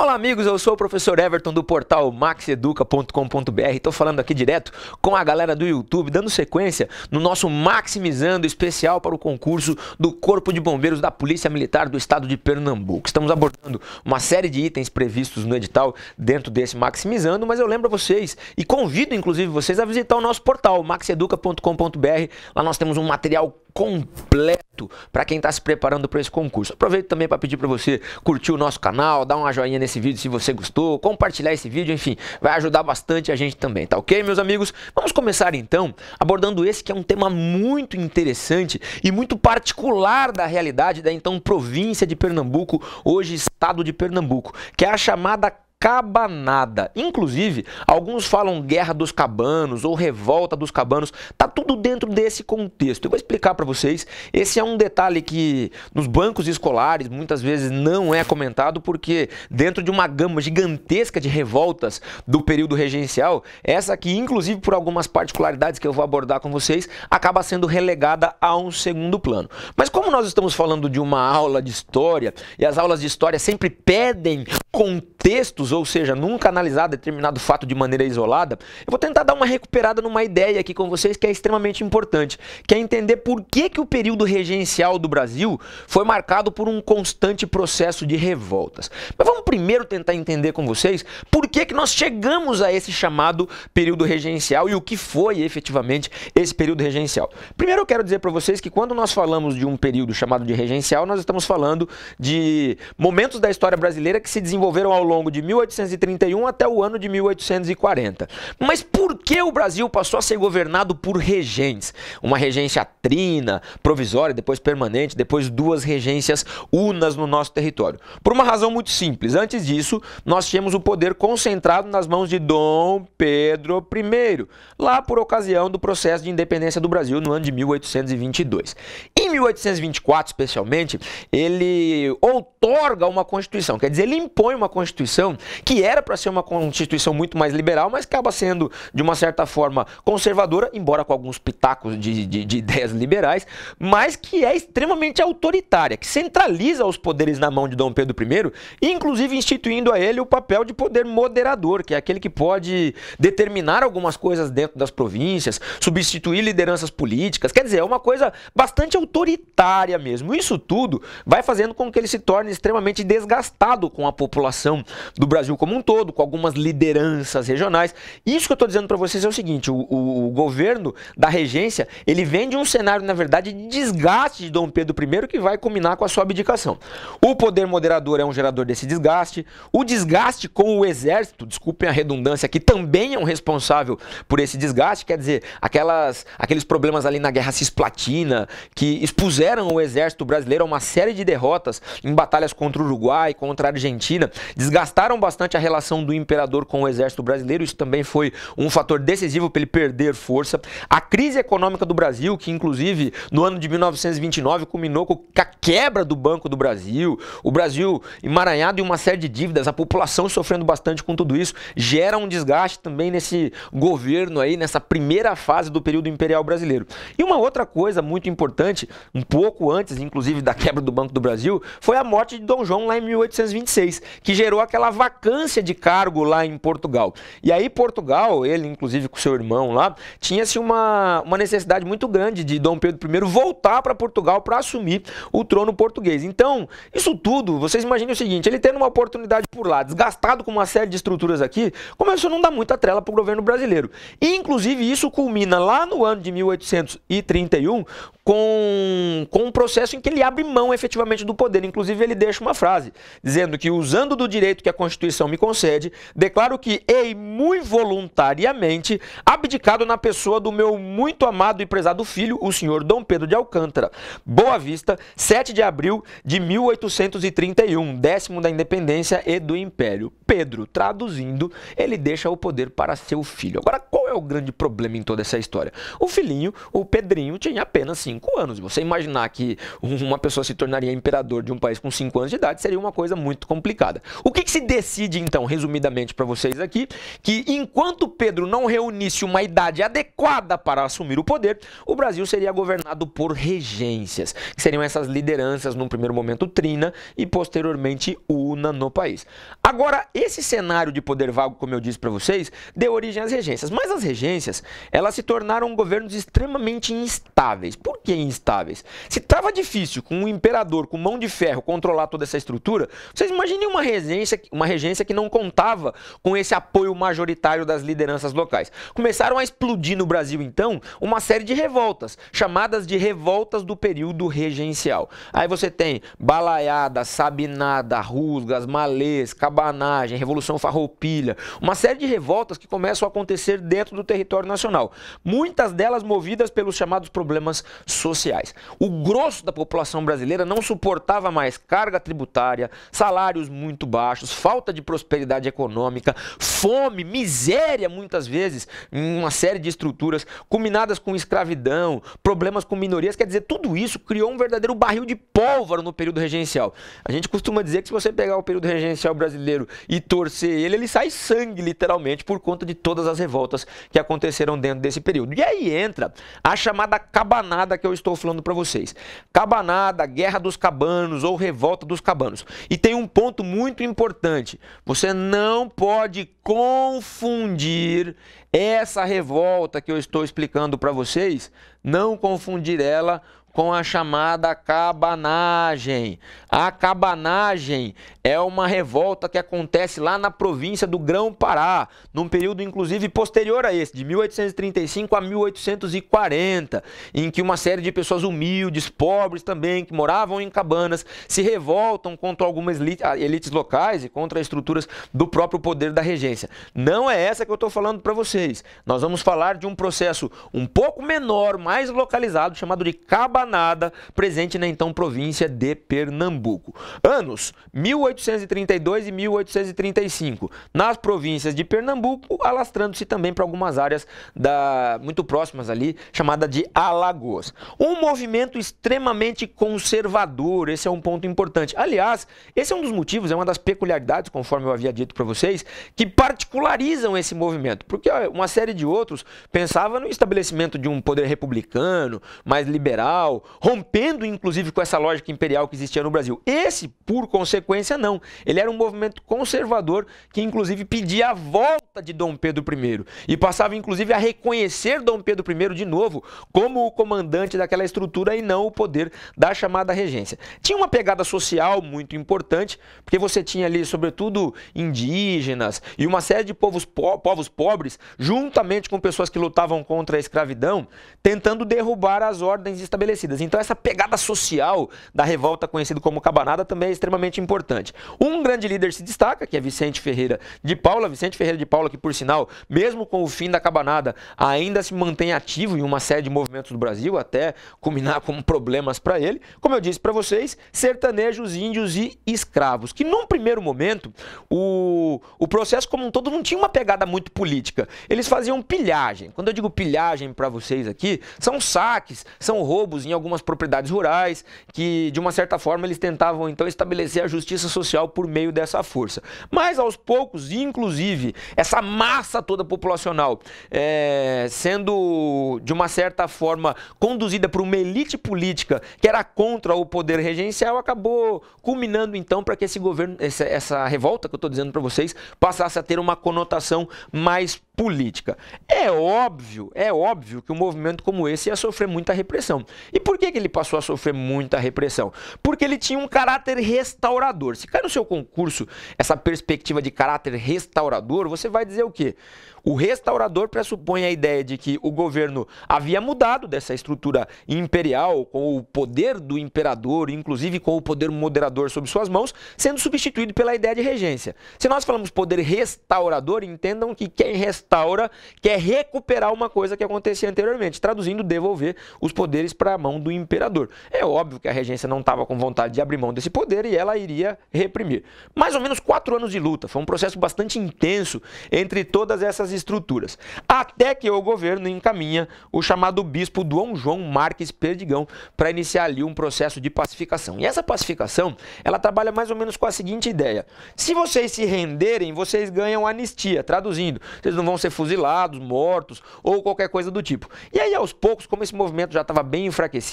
Olá, amigos. Eu sou o professor Everton do portal maxeduca.com.br. Estou falando aqui direto com a galera do YouTube, dando sequência no nosso Maximizando especial para o concurso do Corpo de Bombeiros da Polícia Militar do Estado de Pernambuco. Estamos abordando uma série de itens previstos no edital dentro desse Maximizando, mas eu lembro a vocês e convido inclusive vocês a visitar o nosso portal maxeduca.com.br. Lá nós temos um material completo para quem está se preparando para esse concurso. Aproveito também para pedir para você curtir o nosso canal, dar uma joinha nesse vídeo se você gostou, compartilhar esse vídeo, enfim, vai ajudar bastante a gente também, tá ok, meus amigos? Vamos começar então abordando esse que é um tema muito interessante e muito particular da realidade da então província de Pernambuco, hoje estado de Pernambuco, que é a chamada cabanada. Inclusive, alguns falam guerra dos cabanos ou revolta dos cabanos. Tá tudo dentro desse contexto. Eu vou explicar para vocês. Esse é um detalhe que nos bancos escolares muitas vezes não é comentado porque dentro de uma gama gigantesca de revoltas do período regencial, essa aqui, inclusive por algumas particularidades que eu vou abordar com vocês, acaba sendo relegada a um segundo plano. Mas como nós estamos falando de uma aula de história e as aulas de história sempre pedem contexto contextos, ou seja, nunca analisar determinado fato de maneira isolada, eu vou tentar dar uma recuperada numa ideia aqui com vocês que é extremamente importante, que é entender por que, que o período regencial do Brasil foi marcado por um constante processo de revoltas. Mas vamos primeiro tentar entender com vocês por que, que nós chegamos a esse chamado período regencial e o que foi efetivamente esse período regencial. Primeiro eu quero dizer para vocês que quando nós falamos de um período chamado de regencial, nós estamos falando de momentos da história brasileira que se desenvolveram ao longo longo de 1831 até o ano de 1840. Mas por que o Brasil passou a ser governado por regentes? Uma regência trina, provisória, depois permanente, depois duas regências unas no nosso território. Por uma razão muito simples. Antes disso, nós tínhamos o poder concentrado nas mãos de Dom Pedro I, lá por ocasião do processo de independência do Brasil no ano de 1822. Em 1824, especialmente, ele outorga uma constituição, quer dizer, ele impõe uma constituição Constituição, que era para ser uma Constituição muito mais liberal, mas acaba sendo, de uma certa forma, conservadora, embora com alguns pitacos de, de, de ideias liberais, mas que é extremamente autoritária, que centraliza os poderes na mão de Dom Pedro I, inclusive instituindo a ele o papel de poder moderador, que é aquele que pode determinar algumas coisas dentro das províncias, substituir lideranças políticas. Quer dizer, é uma coisa bastante autoritária mesmo. Isso tudo vai fazendo com que ele se torne extremamente desgastado com a população do Brasil como um todo, com algumas lideranças regionais. Isso que eu estou dizendo para vocês é o seguinte: o, o, o, governo da regência ele vem de um cenário, na verdade, de desgaste de Dom Pedro I que vai culminar com a sua abdicação. O poder moderador é um gerador desse desgaste. O desgaste com o exército, desculpem a redundância, que também é um responsável por esse desgaste, quer dizer, aquelas, aqueles problemas ali na Guerra Cisplatina que expuseram o exército brasileiro a uma série de derrotas em batalhas contra o Uruguai, contra a Argentina, desgaste desgastaram bastante a relação do imperador com o exército brasileiro. Isso também foi um fator decisivo para ele perder força. A crise econômica do Brasil, que inclusive no ano de 1929 culminou com a quebra do Banco do Brasil, o Brasil emaranhado em uma série de dívidas, a população sofrendo bastante com tudo isso, gera um desgaste também nesse governo aí, nessa primeira fase do período imperial brasileiro. E uma outra coisa muito importante, um pouco antes inclusive da quebra do Banco do Brasil, foi a morte de Dom João lá em 1826, que gerou a aquela vacância de cargo lá em Portugal. E aí Portugal, ele inclusive com seu irmão lá, tinha-se uma, uma necessidade muito grande de Dom Pedro I voltar para Portugal para assumir o trono português. Então, isso tudo, vocês imaginem o seguinte, ele tendo uma oportunidade por lá, desgastado com uma série de estruturas aqui, começou a não dar muita trela para o governo brasileiro. E, inclusive, isso culmina lá no ano de 1831, com, com um processo em que ele abre mão efetivamente do poder. Inclusive, ele deixa uma frase dizendo que, usando do direito que a Constituição me concede, declaro que hei muito voluntariamente abdicado na pessoa do meu muito amado e prezado filho, o senhor Dom Pedro de Alcântara. Boa Vista, 7 de abril de 1831, décimo da independência e do império. Pedro, traduzindo, ele deixa o poder para seu filho. Agora, é o grande problema em toda essa história? O filhinho, o Pedrinho, tinha apenas 5 anos. Você imaginar que uma pessoa se tornaria imperador de um país com 5 anos de idade seria uma coisa muito complicada. O que, que se decide, então, resumidamente para vocês aqui? Que enquanto Pedro não reunisse uma idade adequada para assumir o poder, o Brasil seria governado por regências, que seriam essas lideranças, num primeiro momento Trina e posteriormente Una no país. Agora, esse cenário de poder vago, como eu disse para vocês, deu origem às regências, mas as essas regências, elas se tornaram governos extremamente instáveis. Por que instáveis? Se estava difícil com um imperador com mão de ferro controlar toda essa estrutura, vocês imaginem uma regência, uma regência que não contava com esse apoio majoritário das lideranças locais. Começaram a explodir no Brasil, então, uma série de revoltas, chamadas de revoltas do período regencial. Aí você tem Balaiada, Sabinada, Rusgas, Malês, Cabanagem, Revolução Farroupilha, uma série de revoltas que começam a acontecer dentro dentro do território nacional, muitas delas movidas pelos chamados problemas sociais. O grosso da população brasileira não suportava mais carga tributária, salários muito baixos, falta de prosperidade econômica, fome, miséria muitas vezes, em uma série de estruturas combinadas com escravidão, problemas com minorias, quer dizer, tudo isso criou um verdadeiro barril de pólvora no período regencial. A gente costuma dizer que se você pegar o período regencial brasileiro e torcer ele, ele sai sangue, literalmente, por conta de todas as revoltas que aconteceram dentro desse período. E aí entra a chamada cabanada que eu estou falando para vocês. Cabanada, guerra dos cabanos ou revolta dos cabanos. E tem um ponto muito importante. Você não pode confundir essa revolta que eu estou explicando para vocês, não confundir ela com a chamada cabanagem. A cabanagem é uma revolta que acontece lá na província do Grão-Pará, num período inclusive posterior a esse, de 1835 a 1840, em que uma série de pessoas humildes, pobres também, que moravam em cabanas, se revoltam contra algumas ah, elites locais e contra estruturas do próprio poder da regência. Não é essa que eu estou falando para vocês. Nós vamos falar de um processo um pouco menor, mais localizado, chamado de cabanagem Granada, presente na então província de Pernambuco. Anos 1832 e 1835, nas províncias de Pernambuco, alastrando-se também para algumas áreas da, muito próximas ali, chamada de Alagoas. Um movimento extremamente conservador, esse é um ponto importante. Aliás, esse é um dos motivos, é uma das peculiaridades, conforme eu havia dito para vocês, que particularizam esse movimento, porque uma série de outros pensava no estabelecimento de um poder republicano, mais liberal, rompendo inclusive com essa lógica imperial que existia no Brasil. Esse, por consequência, não. Ele era um movimento conservador que inclusive pedia a volta de Dom Pedro I e passava inclusive a reconhecer Dom Pedro I de novo como o comandante daquela estrutura e não o poder da chamada regência. Tinha uma pegada social muito importante, porque você tinha ali, sobretudo, indígenas e uma série de povos, po povos pobres, juntamente com pessoas que lutavam contra a escravidão, tentando derrubar as ordens estabelecidas então, essa pegada social da revolta conhecida como cabanada também é extremamente importante. Um grande líder se destaca, que é Vicente Ferreira de Paula. Vicente Ferreira de Paula, que por sinal, mesmo com o fim da cabanada, ainda se mantém ativo em uma série de movimentos do Brasil, até culminar com problemas para ele. Como eu disse para vocês, sertanejos, índios e escravos, que num primeiro momento, o, o processo como um todo não tinha uma pegada muito política. Eles faziam pilhagem. Quando eu digo pilhagem para vocês aqui, são saques, são roubos em algumas propriedades rurais, que de uma certa forma eles tentavam então estabelecer a justiça social por meio dessa força. Mas aos poucos, inclusive, essa massa toda populacional é, sendo de uma certa forma conduzida por uma elite política que era contra o poder regencial, acabou culminando então para que esse governo, essa, essa revolta que eu estou dizendo para vocês, passasse a ter uma conotação mais política. É óbvio, é óbvio que um movimento como esse ia sofrer muita repressão por que, que ele passou a sofrer muita repressão? Porque ele tinha um caráter restaurador. Se cai no seu concurso essa perspectiva de caráter restaurador, você vai dizer o quê? O restaurador pressupõe a ideia de que o governo havia mudado dessa estrutura imperial, com o poder do imperador, inclusive com o poder moderador sob suas mãos, sendo substituído pela ideia de regência. Se nós falamos poder restaurador, entendam que quem restaura quer recuperar uma coisa que acontecia anteriormente, traduzindo devolver os poderes para a mão mão do imperador. É óbvio que a regência não estava com vontade de abrir mão desse poder e ela iria reprimir. Mais ou menos quatro anos de luta, foi um processo bastante intenso entre todas essas estruturas, até que o governo encaminha o chamado bispo Dom João Marques Perdigão para iniciar ali um processo de pacificação. E essa pacificação, ela trabalha mais ou menos com a seguinte ideia: se vocês se renderem, vocês ganham anistia, traduzindo, vocês não vão ser fuzilados, mortos ou qualquer coisa do tipo. E aí aos poucos, como esse movimento já estava bem enfraquecido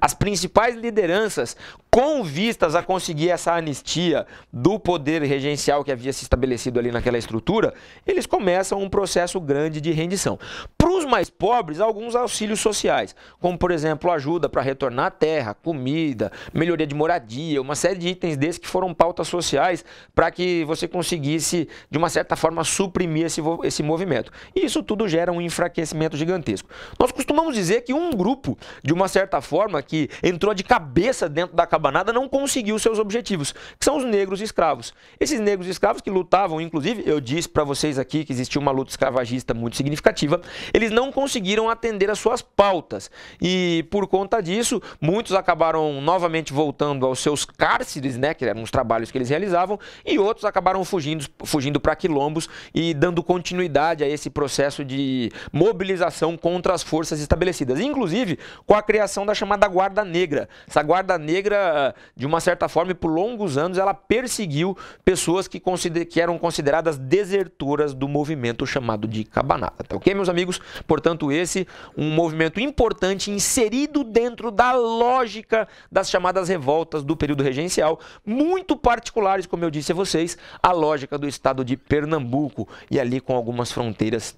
as principais lideranças com vistas a conseguir essa anistia do poder regencial que havia se estabelecido ali naquela estrutura, eles começam um processo grande de rendição. Para os mais pobres, alguns auxílios sociais, como por exemplo ajuda para retornar à terra, comida, melhoria de moradia, uma série de itens desses que foram pautas sociais para que você conseguisse, de uma certa forma, suprimir esse, esse movimento. E isso tudo gera um enfraquecimento gigantesco. Nós costumamos dizer que um grupo, de uma certa forma que entrou de cabeça dentro da cabanada não conseguiu seus objetivos, que são os negros escravos. Esses negros escravos que lutavam, inclusive, eu disse para vocês aqui que existia uma luta escravagista muito significativa, eles não conseguiram atender às suas pautas. E por conta disso, muitos acabaram novamente voltando aos seus cárceres, né, que eram os trabalhos que eles realizavam, e outros acabaram fugindo, fugindo para quilombos e dando continuidade a esse processo de mobilização contra as forças estabelecidas. Inclusive, com a criação criação da chamada Guarda Negra. Essa Guarda Negra, de uma certa forma, por longos anos, ela perseguiu pessoas que, consider que eram consideradas desertoras do movimento chamado de cabanata. Tá ok, meus amigos? Portanto, esse um movimento importante inserido dentro da lógica das chamadas revoltas do período regencial, muito particulares, como eu disse a vocês, a lógica do estado de Pernambuco e ali com algumas fronteiras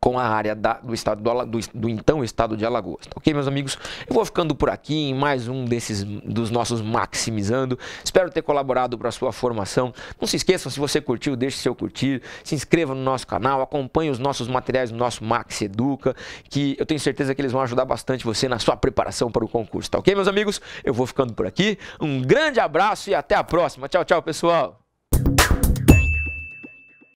com a área da, do estado do, do, do, então estado de Alagoas. Tá ok, meus amigos? Eu vou ficando por aqui em mais um desses dos nossos maximizando. Espero ter colaborado para a sua formação. Não se esqueçam, se você curtiu, deixe seu curtir, se inscreva no nosso canal, acompanhe os nossos materiais no nosso Max Educa, que eu tenho certeza que eles vão ajudar bastante você na sua preparação para o concurso. Tá ok, meus amigos? Eu vou ficando por aqui. Um grande abraço e até a próxima. Tchau, tchau, pessoal.